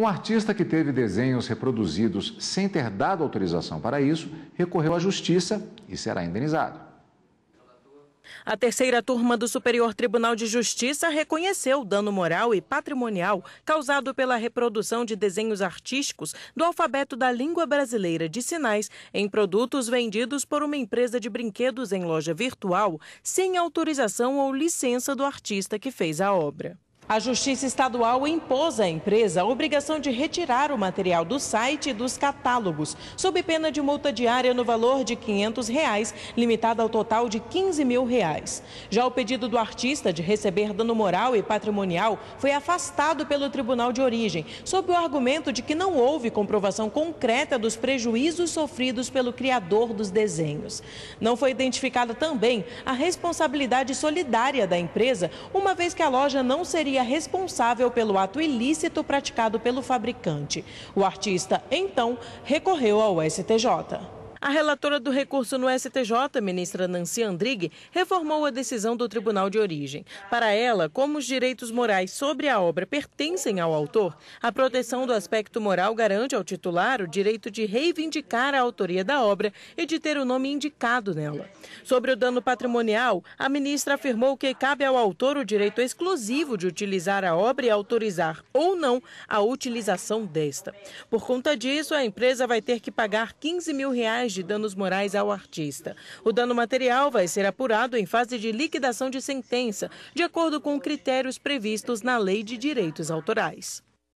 Um artista que teve desenhos reproduzidos sem ter dado autorização para isso recorreu à justiça e será indenizado. A terceira turma do Superior Tribunal de Justiça reconheceu o dano moral e patrimonial causado pela reprodução de desenhos artísticos do alfabeto da língua brasileira de sinais em produtos vendidos por uma empresa de brinquedos em loja virtual, sem autorização ou licença do artista que fez a obra. A Justiça Estadual impôs à empresa a obrigação de retirar o material do site e dos catálogos, sob pena de multa diária no valor de R$ 500, reais, limitada ao total de R$ 15 mil. Reais. Já o pedido do artista de receber dano moral e patrimonial foi afastado pelo Tribunal de Origem, sob o argumento de que não houve comprovação concreta dos prejuízos sofridos pelo criador dos desenhos. Não foi identificada também a responsabilidade solidária da empresa, uma vez que a loja não seria seria responsável pelo ato ilícito praticado pelo fabricante. O artista, então, recorreu ao STJ. A relatora do recurso no STJ, ministra Nancy Andrighi, reformou a decisão do tribunal de origem. Para ela, como os direitos morais sobre a obra pertencem ao autor, a proteção do aspecto moral garante ao titular o direito de reivindicar a autoria da obra e de ter o nome indicado nela. Sobre o dano patrimonial, a ministra afirmou que cabe ao autor o direito exclusivo de utilizar a obra e autorizar ou não a utilização desta. Por conta disso, a empresa vai ter que pagar 15 mil reais de de danos morais ao artista. O dano material vai ser apurado em fase de liquidação de sentença, de acordo com critérios previstos na Lei de Direitos Autorais.